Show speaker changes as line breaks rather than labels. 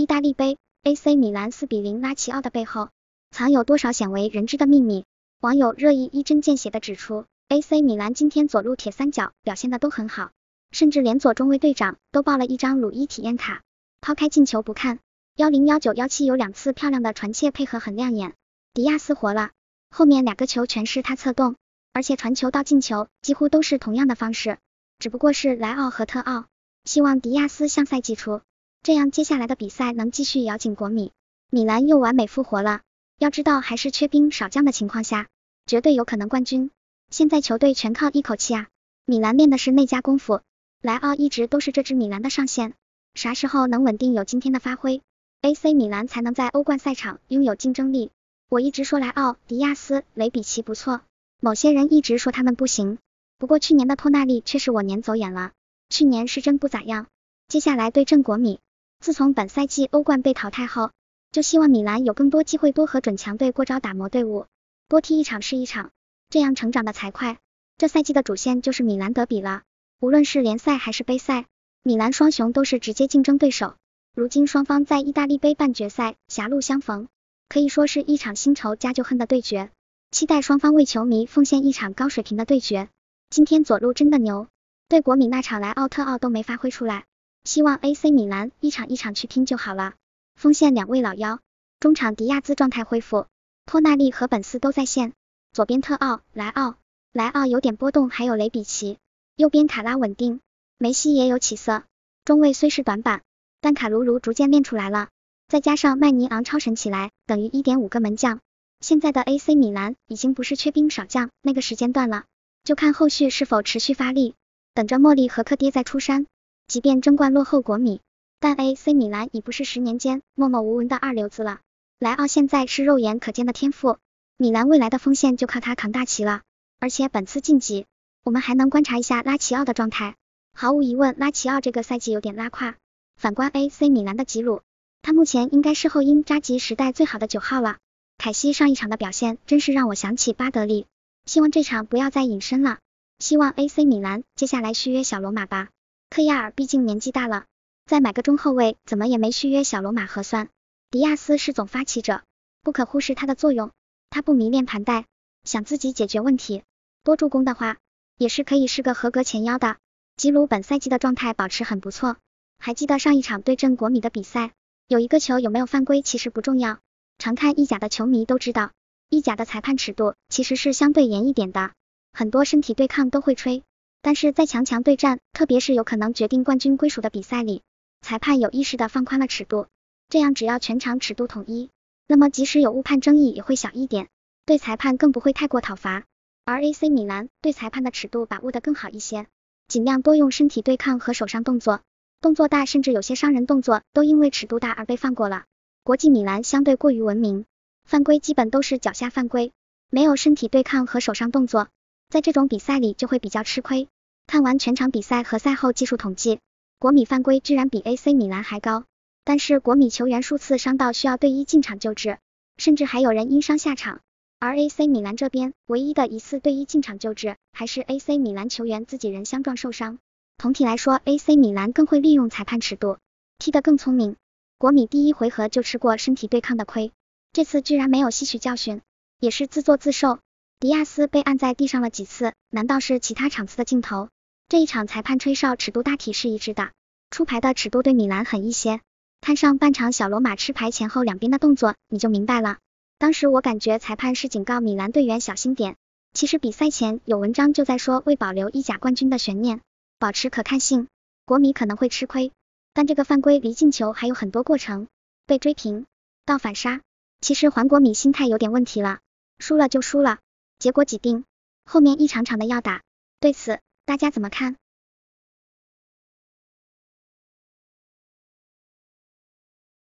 意大利杯，A.C. 米兰四比零拉齐奥的背后，藏有多少鲜为人知的秘密？网友热议一针见血的指出，A.C. 米兰今天左路铁三角表现的都很好，甚至连左中卫队长都爆了一张鲁伊体验卡。抛开进球不看，幺零幺九幺七有两次漂亮的传切配合很亮眼，迪亚斯活了，后面两个球全是他策动，而且传球到进球几乎都是同样的方式，只不过是莱奥和特奥。希望迪亚斯向赛季出。这样接下来的比赛能继续咬紧国米，米兰又完美复活了。要知道还是缺兵少将的情况下，绝对有可能冠军。现在球队全靠一口气啊！米兰练的是内家功夫，莱奥一直都是这支米兰的上限，啥时候能稳定有今天的发挥，AC 米兰才能在欧冠赛场拥有竞争力。我一直说莱奥、迪亚斯、雷比奇不错，某些人一直说他们不行。不过去年的托纳利却是我撵走眼了，去年是真不咋样。接下来对阵国米。自从本赛季欧冠被淘汰后，就希望米兰有更多机会多和准强队过招，打磨队伍，多踢一场是一场，这样成长的才快。这赛季的主线就是米兰德比了，无论是联赛还是杯赛，米兰双雄都是直接竞争对手。如今双方在意大利杯半决赛狭路相逢，可以说是一场新仇加旧恨的对决，期待双方为球迷奉献一场高水平的对决。今天左路真的牛，对国米那场莱奥特奥都没发挥出来。希望 A C 米兰一场一场去拼就好了。锋线两位老妖，中场迪亚兹状态恢复，托纳利和本斯都在线。左边特奥、莱奥、莱奥有点波动，还有雷比奇。右边卡拉稳定，梅西也有起色。中卫虽是短板，但卡卢卢逐渐练出来了，再加上麦尼昂超神起来，等于一点五个门将。现在的 A C 米兰已经不是缺兵少将那个时间段了，就看后续是否持续发力，等着莫莉和克爹再出山。即便争冠落后国米，但 A C 米兰已不是十年间默默无闻的二流子了。莱奥现在是肉眼可见的天赋，米兰未来的锋线就靠他扛大旗了。而且本次晋级，我们还能观察一下拉齐奥的状态。毫无疑问，拉齐奥这个赛季有点拉胯。反观 A C 米兰的吉鲁，他目前应该是后因扎吉时代最好的九号了。凯西上一场的表现，真是让我想起巴德利。希望这场不要再隐身了。希望 A C 米兰接下来续约小罗马吧。克亚尔毕竟年纪大了，再买个中后卫怎么也没续约小罗马合算。迪亚斯是总发起者，不可忽视他的作用。他不迷恋盘带，想自己解决问题。多助攻的话，也是可以是个合格前腰的。吉鲁本赛季的状态保持很不错，还记得上一场对阵国米的比赛，有一个球有没有犯规其实不重要。常看意甲的球迷都知道，意甲的裁判尺度其实是相对严一点的，很多身体对抗都会吹。但是在强强对战，特别是有可能决定冠军归属的比赛里，裁判有意识的放宽了尺度。这样只要全场尺度统一，那么即使有误判争议也会小一点，对裁判更不会太过讨伐。而 AC 米兰对裁判的尺度把握得更好一些，尽量多用身体对抗和手上动作，动作大甚至有些伤人动作都因为尺度大而被放过了。国际米兰相对过于文明，犯规基本都是脚下犯规，没有身体对抗和手上动作。在这种比赛里就会比较吃亏。看完全场比赛和赛后技术统计，国米犯规居然比 AC 米兰还高，但是国米球员数次伤到需要队医进场救治，甚至还有人因伤下场。而 AC 米兰这边唯一的疑似队医进场救治，还是 AC 米兰球员自己人相撞受伤。总体来说，AC 米兰更会利用裁判尺度，踢得更聪明。国米第一回合就吃过身体对抗的亏，这次居然没有吸取教训，也是自作自受。迪亚斯被按在地上了几次？难道是其他场次的镜头？这一场裁判吹哨尺度大体是一致的，出牌的尺度对米兰狠一些。看上半场小罗马吃牌前后两边的动作，你就明白了。当时我感觉裁判是警告米兰队员小心点。其实比赛前有文章就在说，为保留意甲冠军的悬念，保持可看性，国米可能会吃亏。但这个犯规离进球还有很多过程，被追平到反杀，其实还国米心态有点问题了，输了就输了。结果几定，后面一场场的要打，对此大家怎么看？